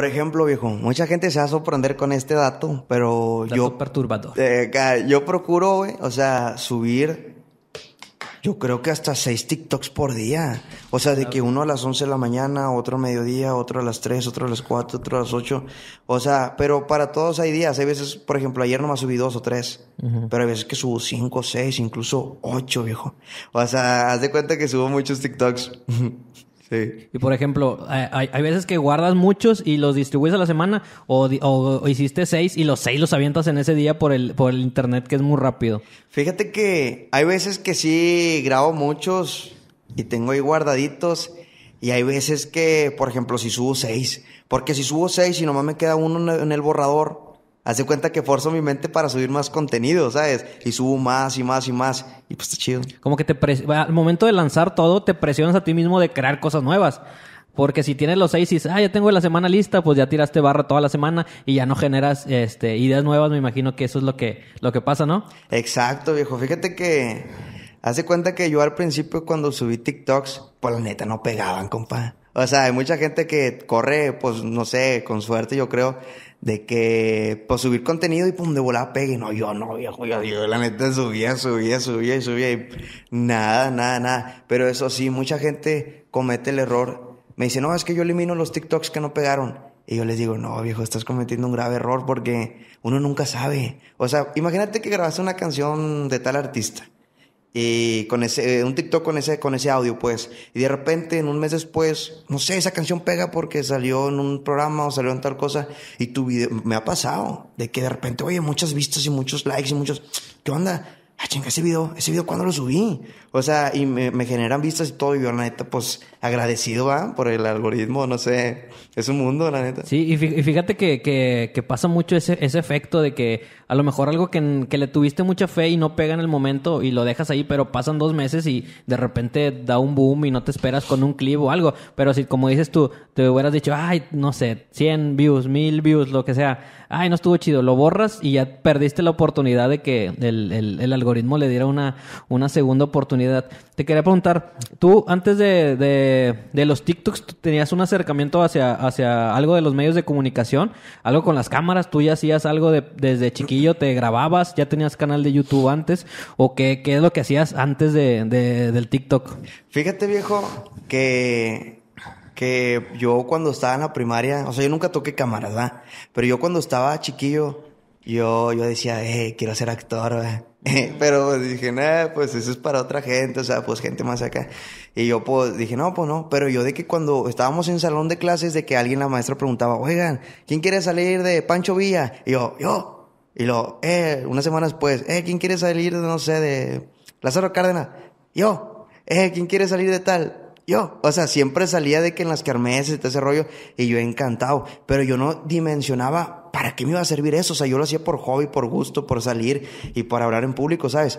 Por ejemplo, viejo, mucha gente se va a sorprender con este dato, pero dato yo... perturbador. Eh, yo procuro, o sea, subir yo creo que hasta seis TikToks por día. O sea, de que uno a las 11 de la mañana, otro a mediodía, otro a las 3, otro a las 4, otro a las 8. O sea, pero para todos hay días. Hay veces, por ejemplo, ayer nomás subí dos o tres. Pero hay veces que subo cinco, seis, incluso ocho, viejo. O sea, haz de cuenta que subo muchos TikToks. Y por ejemplo, eh, hay, veces que guardas muchos y los distribuyes a la semana o, hiciste seis y los seis los avientas en ese día por el, por el internet que es muy rápido. Fíjate que hay veces que sí grabo muchos y tengo ahí guardaditos y hay veces que, por ejemplo, si subo seis, porque si subo seis y nomás me queda uno en el borrador, Hace cuenta que forzo mi mente para subir más contenido, ¿sabes? Y subo más y más y más. Y pues está chido. Como que te al momento de lanzar todo, te presionas a ti mismo de crear cosas nuevas. Porque si tienes los seis y dices, ah, ya tengo la semana lista, pues ya tiraste barra toda la semana y ya no generas este, ideas nuevas. Me imagino que eso es lo que, lo que pasa, ¿no? Exacto, viejo. Fíjate que hace cuenta que yo al principio cuando subí TikToks, pues la neta no pegaban, compa. O sea, hay mucha gente que corre, pues no sé, con suerte yo creo, de que pues subir contenido y pum, de volada pegue. No, yo no, viejo, yo, yo, la neta subía, subía, subía y subía y nada, nada, nada. Pero eso sí, mucha gente comete el error. Me dice, no, es que yo elimino los TikToks que no pegaron. Y yo les digo, no, viejo, estás cometiendo un grave error porque uno nunca sabe. O sea, imagínate que grabaste una canción de tal artista y eh, con ese, eh, un TikTok con ese, con ese audio, pues. Y de repente, en un mes después, no sé, esa canción pega porque salió en un programa o salió en tal cosa. Y tu video, me ha pasado, de que de repente, oye, muchas vistas y muchos likes y muchos, ¿qué onda? ah, chinga, ese video, ese video, ¿cuándo lo subí? O sea, y me, generan vistas y todo, y yo, la neta, pues, agradecido, va, por el algoritmo, no sé, es un mundo, la neta. Sí, y fíjate que, pasa mucho ese, efecto de que a lo mejor algo que, le tuviste mucha fe y no pega en el momento y lo dejas ahí, pero pasan dos meses y de repente da un boom y no te esperas con un clip o algo. Pero si, como dices tú, te hubieras dicho, ay, no sé, 100 views, 1000 views, lo que sea, ay, no estuvo chido, lo borras y ya perdiste la oportunidad de que el algoritmo algoritmo le diera una, una segunda oportunidad. Te quería preguntar, tú antes de, de, los TikToks tenías un acercamiento hacia, hacia algo de los medios de comunicación, algo con las cámaras, tú ya hacías algo desde chiquillo, te grababas, ya tenías canal de YouTube antes, o qué, es lo que hacías antes de, de, del TikTok? Fíjate viejo que que yo cuando estaba en la primaria, o sea, yo nunca toqué cámaras, Pero yo cuando estaba chiquillo, yo, yo decía, eh, quiero ser actor, pero dije, nada, pues eso es para otra gente, o sea, pues gente más acá. Y yo pues dije, no, pues no, pero yo de que cuando estábamos en salón de clases, de que alguien, la maestra preguntaba, oigan, ¿quién quiere salir de Pancho Villa? Y yo, yo. Y luego, eh, unas semanas después, eh, ¿quién quiere salir, de no sé, de Lázaro Cárdenas? Yo. Eh, ¿quién quiere salir de tal? yo. O sea, siempre salía de que en las carmeses, este rollo, y yo encantado. Pero yo no dimensionaba ¿para qué me iba a servir eso? O sea, yo lo hacía por hobby, por gusto, por salir y por hablar en público, ¿sabes?